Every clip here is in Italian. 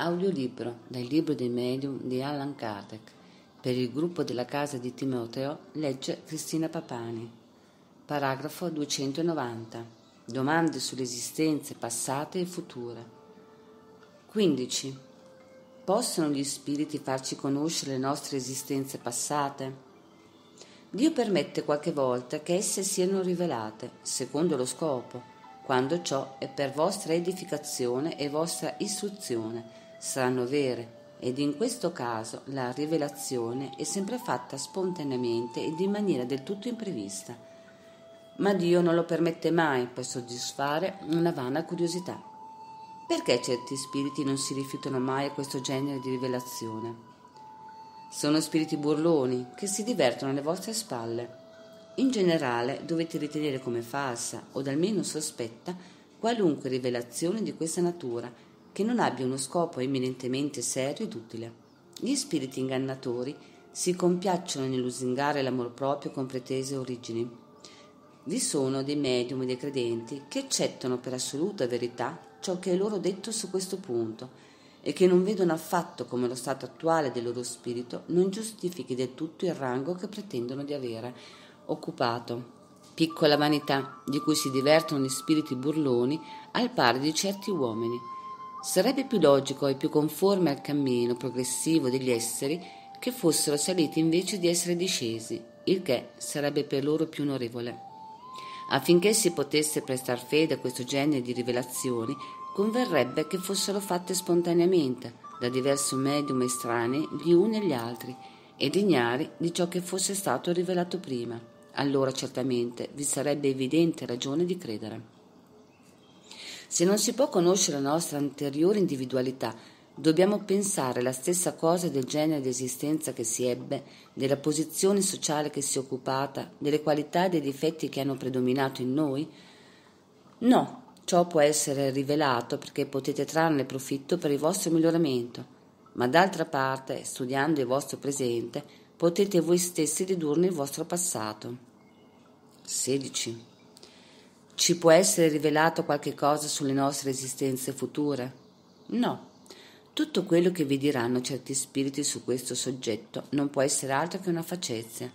Audiolibro dal libro dei medium di Alan Kardec. Per il gruppo della casa di Timoteo legge Cristina Papani. Paragrafo 290. Domande sulle esistenze passate e future. 15. Possono gli spiriti farci conoscere le nostre esistenze passate? Dio permette qualche volta che esse siano rivelate, secondo lo scopo, quando ciò è per vostra edificazione e vostra istruzione saranno vere ed in questo caso la rivelazione è sempre fatta spontaneamente ed in maniera del tutto imprevista. Ma Dio non lo permette mai per soddisfare una vana curiosità. Perché certi spiriti non si rifiutano mai a questo genere di rivelazione? Sono spiriti burloni che si divertono alle vostre spalle. In generale dovete ritenere come falsa o almeno sospetta qualunque rivelazione di questa natura che non abbia uno scopo eminentemente serio ed utile. Gli spiriti ingannatori si compiacciono nell'usingare l'amor proprio con pretese origini. Vi sono dei medium e dei credenti che accettano per assoluta verità ciò che è loro detto su questo punto e che non vedono affatto come lo stato attuale del loro spirito non giustifichi del tutto il rango che pretendono di avere occupato. Piccola vanità di cui si divertono gli spiriti burloni al pari di certi uomini Sarebbe più logico e più conforme al cammino progressivo degli esseri che fossero saliti invece di essere discesi, il che sarebbe per loro più onorevole. Affinché si potesse prestar fede a questo genere di rivelazioni, converrebbe che fossero fatte spontaneamente da diversi medium estranei gli uni agli altri ed ignari di ciò che fosse stato rivelato prima. Allora certamente vi sarebbe evidente ragione di credere. Se non si può conoscere la nostra anteriore individualità, dobbiamo pensare la stessa cosa del genere di esistenza che si ebbe, della posizione sociale che si è occupata, delle qualità e dei difetti che hanno predominato in noi? No, ciò può essere rivelato perché potete trarne profitto per il vostro miglioramento, ma d'altra parte, studiando il vostro presente, potete voi stessi ridurne il vostro passato. 16. Ci può essere rivelato qualche cosa sulle nostre esistenze future? No. Tutto quello che vi diranno certi spiriti su questo soggetto non può essere altro che una facezia.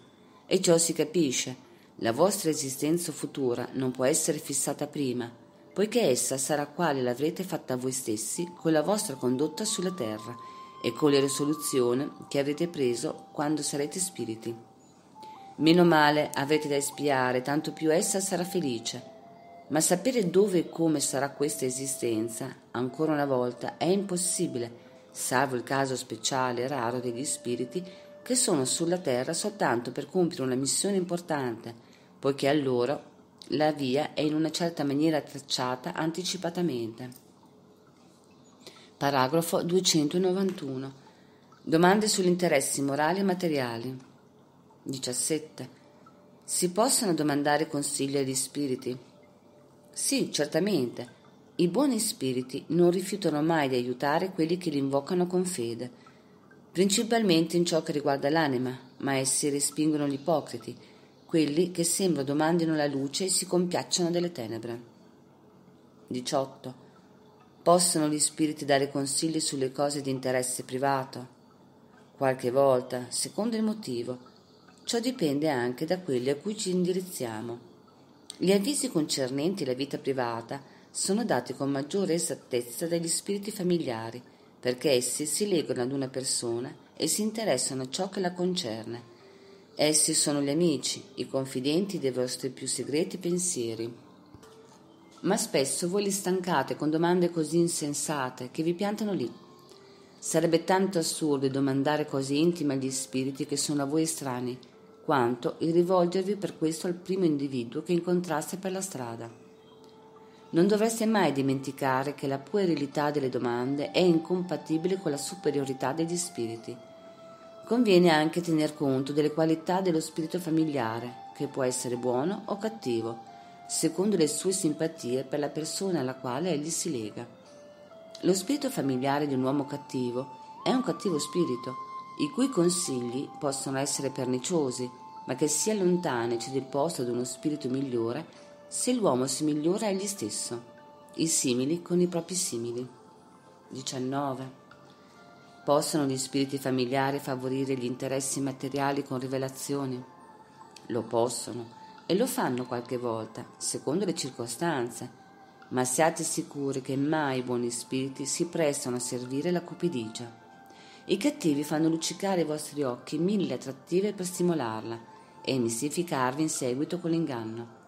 E ciò si capisce. La vostra esistenza futura non può essere fissata prima, poiché essa sarà quale l'avrete fatta voi stessi con la vostra condotta sulla terra e con le risoluzioni che avrete preso quando sarete spiriti. Meno male avrete da espiare, tanto più essa sarà felice ma sapere dove e come sarà questa esistenza, ancora una volta, è impossibile, salvo il caso speciale e raro degli spiriti che sono sulla terra soltanto per compiere una missione importante, poiché a loro la via è in una certa maniera tracciata anticipatamente. Paragrafo 291. Domande sugli interessi morali e materiali. 17. Si possono domandare consigli agli spiriti? Sì, certamente. I buoni spiriti non rifiutano mai di aiutare quelli che li invocano con fede, principalmente in ciò che riguarda l'anima, ma essi respingono gli ipocriti, quelli che sembra domandino la luce e si compiacciono delle tenebre. 18. Possono gli spiriti dare consigli sulle cose di interesse privato? Qualche volta, secondo il motivo, ciò dipende anche da quelli a cui ci indirizziamo. Gli avvisi concernenti la vita privata sono dati con maggiore esattezza dagli spiriti familiari, perché essi si legano ad una persona e si interessano a ciò che la concerne. Essi sono gli amici, i confidenti dei vostri più segreti pensieri. Ma spesso voi li stancate con domande così insensate che vi piantano lì. Sarebbe tanto assurdo domandare cose intime agli spiriti che sono a voi estranei, quanto il rivolgervi per questo al primo individuo che incontraste per la strada. Non dovreste mai dimenticare che la puerilità delle domande è incompatibile con la superiorità degli spiriti. Conviene anche tener conto delle qualità dello spirito familiare, che può essere buono o cattivo, secondo le sue simpatie per la persona alla quale egli si lega. Lo spirito familiare di un uomo cattivo è un cattivo spirito, i cui consigli possono essere perniciosi, ma che si allontana e cede il posto ad uno spirito migliore se l'uomo si migliora egli stesso, i simili con i propri simili. 19. Possono gli spiriti familiari favorire gli interessi materiali con rivelazioni? Lo possono e lo fanno qualche volta, secondo le circostanze, ma siate sicuri che mai i buoni spiriti si prestano a servire la cupidigia. I cattivi fanno luccicare ai vostri occhi mille attrattive per stimolarla e mistificarvi in seguito con l'inganno.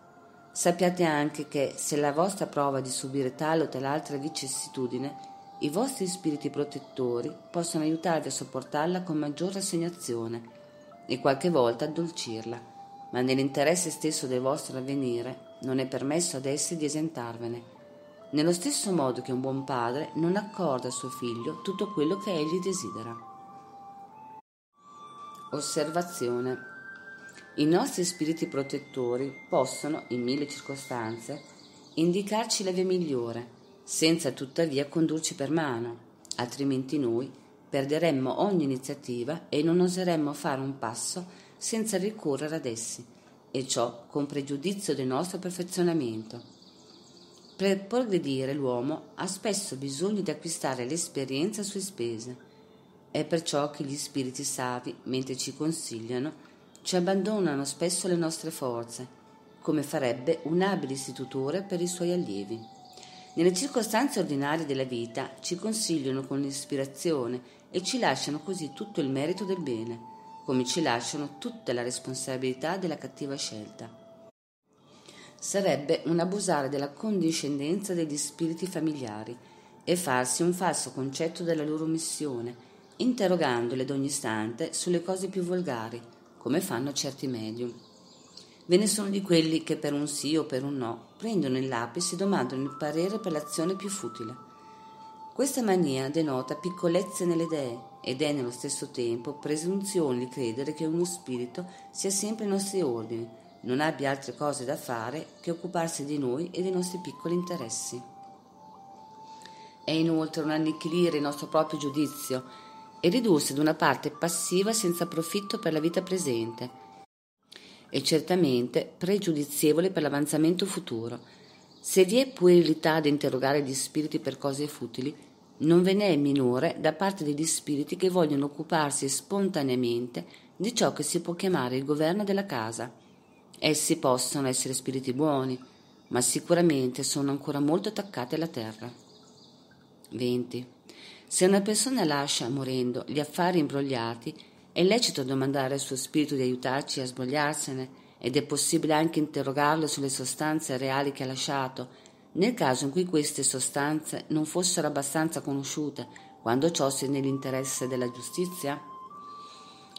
Sappiate anche che se la vostra prova di subire tale o tale altra vicissitudine, i vostri spiriti protettori possono aiutarvi a sopportarla con maggior rassegnazione e qualche volta addolcirla, ma nell'interesse stesso del vostro avvenire non è permesso ad essi di esentarvene nello stesso modo che un buon padre non accorda a suo figlio tutto quello che egli desidera. Osservazione. I nostri spiriti protettori possono, in mille circostanze, indicarci la via migliore, senza tuttavia condurci per mano, altrimenti noi perderemmo ogni iniziativa e non oseremmo fare un passo senza ricorrere ad essi, e ciò con pregiudizio del nostro perfezionamento per progredire l'uomo ha spesso bisogno di acquistare l'esperienza a sue spese. È perciò che gli spiriti savi, mentre ci consigliano, ci abbandonano spesso le nostre forze, come farebbe un abile istitutore per i suoi allievi. Nelle circostanze ordinarie della vita ci consigliano con ispirazione e ci lasciano così tutto il merito del bene, come ci lasciano tutta la responsabilità della cattiva scelta sarebbe un abusare della condiscendenza degli spiriti familiari e farsi un falso concetto della loro missione, interrogandole ad ogni istante sulle cose più volgari, come fanno certi medium. Ve ne sono di quelli che per un sì o per un no prendono il lapis e domandano il parere per l'azione più futile. Questa mania denota piccolezze nelle idee ed è nello stesso tempo presunzione di credere che uno spirito sia sempre ai nostri ordini, non abbia altre cose da fare che occuparsi di noi e dei nostri piccoli interessi. È inoltre un annichilire il nostro proprio giudizio e ridursi ad una parte passiva senza profitto per la vita presente e certamente pregiudizievole per l'avanzamento futuro. Se vi è puerilità ad interrogare gli spiriti per cose futili, non ve ne è minore da parte degli spiriti che vogliono occuparsi spontaneamente di ciò che si può chiamare il governo della casa Essi possono essere spiriti buoni, ma sicuramente sono ancora molto attaccati alla terra. 20. Se una persona lascia, morendo, gli affari imbrogliati, è lecito domandare al suo spirito di aiutarci a sbrogliarsene ed è possibile anche interrogarlo sulle sostanze reali che ha lasciato, nel caso in cui queste sostanze non fossero abbastanza conosciute, quando ciò sia nell'interesse della giustizia?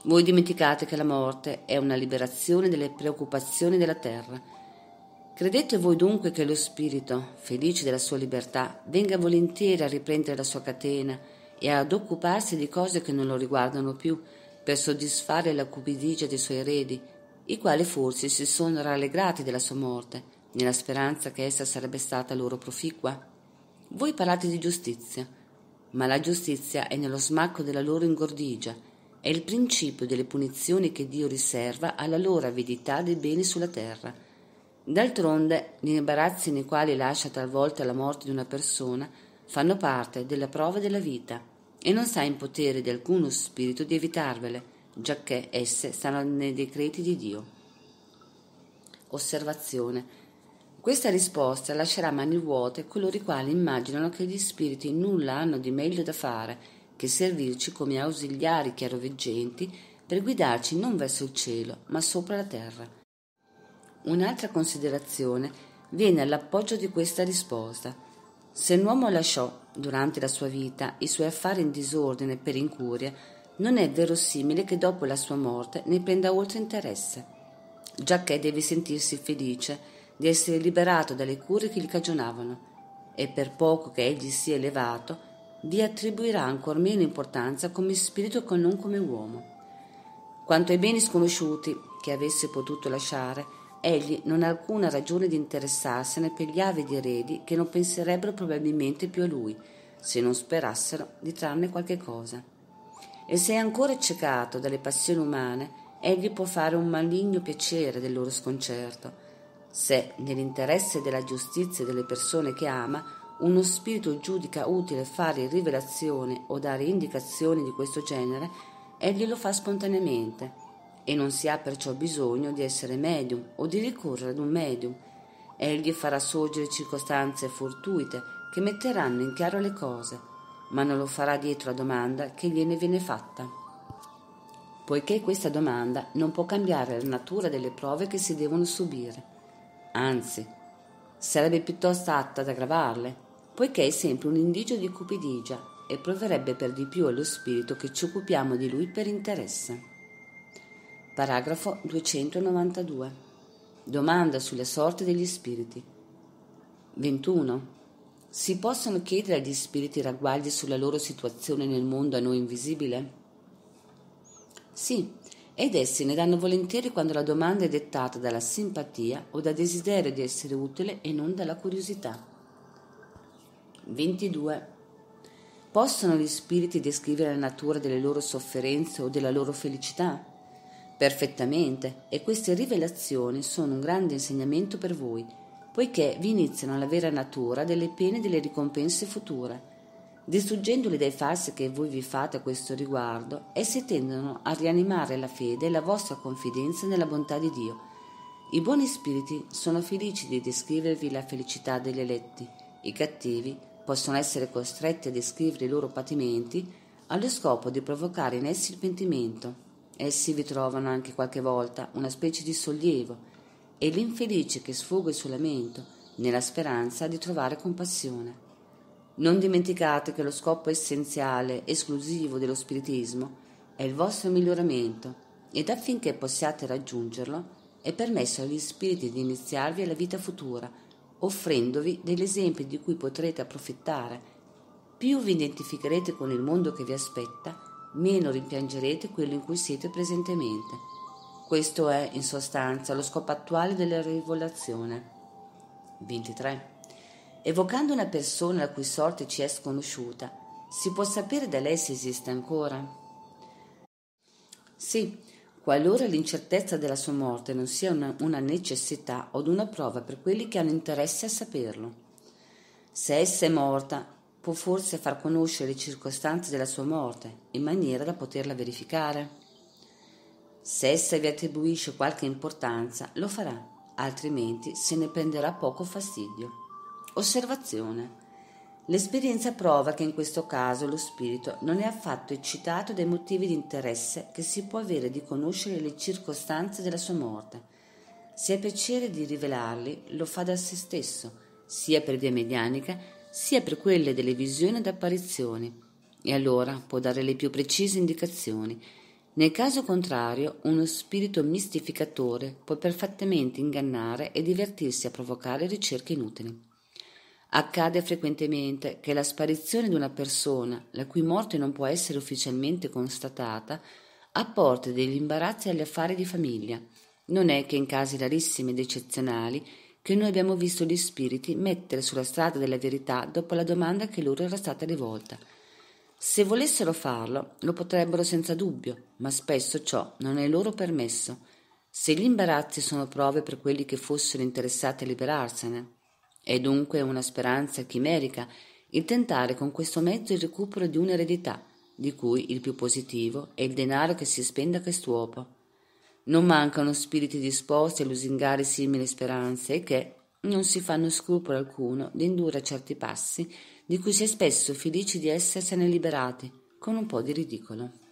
Voi dimenticate che la morte è una liberazione delle preoccupazioni della terra. Credete voi dunque che lo spirito, felice della sua libertà, venga volentieri a riprendere la sua catena e ad occuparsi di cose che non lo riguardano più, per soddisfare la cupidigia dei suoi eredi, i quali forse si sono rallegrati della sua morte, nella speranza che essa sarebbe stata loro proficua? Voi parlate di giustizia, ma la giustizia è nello smacco della loro ingordigia, è il principio delle punizioni che Dio riserva alla loro avidità dei beni sulla terra. D'altronde, gli imbarazzi nei quali lascia talvolta la morte di una persona fanno parte della prova della vita e non sta in potere di alcuno spirito di evitarvele, giacché esse stanno nei decreti di Dio. Osservazione. Questa risposta lascerà mani vuote coloro i quali immaginano che gli spiriti nulla hanno di meglio da fare che servirci come ausiliari chiaroveggenti per guidarci non verso il cielo, ma sopra la terra. Un'altra considerazione viene all'appoggio di questa risposta. Se un uomo lasciò, durante la sua vita, i suoi affari in disordine per incuria, non è verosimile che dopo la sua morte ne prenda oltre interesse, giacché deve sentirsi felice di essere liberato dalle cure che gli cagionavano, e per poco che egli sia elevato, vi attribuirà ancor meno importanza come spirito che non come uomo. Quanto ai beni sconosciuti che avesse potuto lasciare, egli non ha alcuna ragione di interessarsene per gli avidi eredi che non penserebbero probabilmente più a lui, se non sperassero di trarne qualche cosa. E se è ancora accecato dalle passioni umane, egli può fare un maligno piacere del loro sconcerto, se, nell'interesse della giustizia delle persone che ama, uno spirito giudica utile fare rivelazione o dare indicazioni di questo genere, egli lo fa spontaneamente e non si ha perciò bisogno di essere medium o di ricorrere ad un medium. Egli farà sorgere circostanze fortuite che metteranno in chiaro le cose, ma non lo farà dietro la domanda che gliene viene fatta. Poiché questa domanda non può cambiare la natura delle prove che si devono subire, anzi, sarebbe piuttosto atta ad aggravarle poiché è sempre un indigio di cupidigia e proverebbe per di più allo spirito che ci occupiamo di lui per interesse. Paragrafo 292. Domanda sulla sorte degli spiriti. 21. Si possono chiedere agli spiriti ragguagli sulla loro situazione nel mondo a noi invisibile? Sì, ed essi ne danno volentieri quando la domanda è dettata dalla simpatia o dal desiderio di essere utile e non dalla curiosità. 22. Possono gli spiriti descrivere la natura delle loro sofferenze o della loro felicità? Perfettamente, e queste rivelazioni sono un grande insegnamento per voi, poiché vi iniziano la vera natura delle pene e delle ricompense future. Distruggendoli dai falsi che voi vi fate a questo riguardo, essi tendono a rianimare la fede e la vostra confidenza nella bontà di Dio. I buoni spiriti sono felici di descrivervi la felicità degli eletti, i cattivi possono essere costretti a descrivere i loro patimenti allo scopo di provocare in essi il pentimento. Essi vi trovano anche qualche volta una specie di sollievo e l'infelice che sfoga il suo lamento nella speranza di trovare compassione. Non dimenticate che lo scopo essenziale, esclusivo dello spiritismo è il vostro miglioramento ed affinché possiate raggiungerlo è permesso agli spiriti di iniziarvi alla vita futura, offrendovi degli esempi di cui potrete approfittare. Più vi identificherete con il mondo che vi aspetta, meno rimpiangerete quello in cui siete presentemente. Questo è, in sostanza, lo scopo attuale della rivoluzione. 23. Evocando una persona la cui sorte ci è sconosciuta, si può sapere da lei se esiste ancora? Sì, qualora l'incertezza della sua morte non sia una, una necessità o una prova per quelli che hanno interesse a saperlo. Se essa è morta, può forse far conoscere le circostanze della sua morte, in maniera da poterla verificare. Se essa vi attribuisce qualche importanza, lo farà, altrimenti se ne prenderà poco fastidio. Osservazione. L'esperienza prova che in questo caso lo spirito non è affatto eccitato dai motivi di interesse che si può avere di conoscere le circostanze della sua morte. Se ha piacere di rivelarli, lo fa da se stesso, sia per via medianica, sia per quelle delle visioni ed apparizioni, e allora può dare le più precise indicazioni. Nel caso contrario, uno spirito mistificatore può perfettamente ingannare e divertirsi a provocare ricerche inutili. Accade frequentemente che la sparizione di una persona, la cui morte non può essere ufficialmente constatata, apporti degli imbarazzi agli affari di famiglia. Non è che in casi rarissimi ed eccezionali che noi abbiamo visto gli spiriti mettere sulla strada della verità dopo la domanda che loro era stata rivolta. Se volessero farlo, lo potrebbero senza dubbio, ma spesso ciò non è loro permesso. Se gli imbarazzi sono prove per quelli che fossero interessati a liberarsene, è dunque una speranza chimerica il tentare con questo mezzo il recupero di un'eredità, di cui il più positivo è il denaro che si spende a quest'uopo. Non mancano spiriti disposti a lusingare simili speranze e che non si fanno scrupolo alcuno di indurre a certi passi di cui si è spesso felici di essersene liberati, con un po' di ridicolo.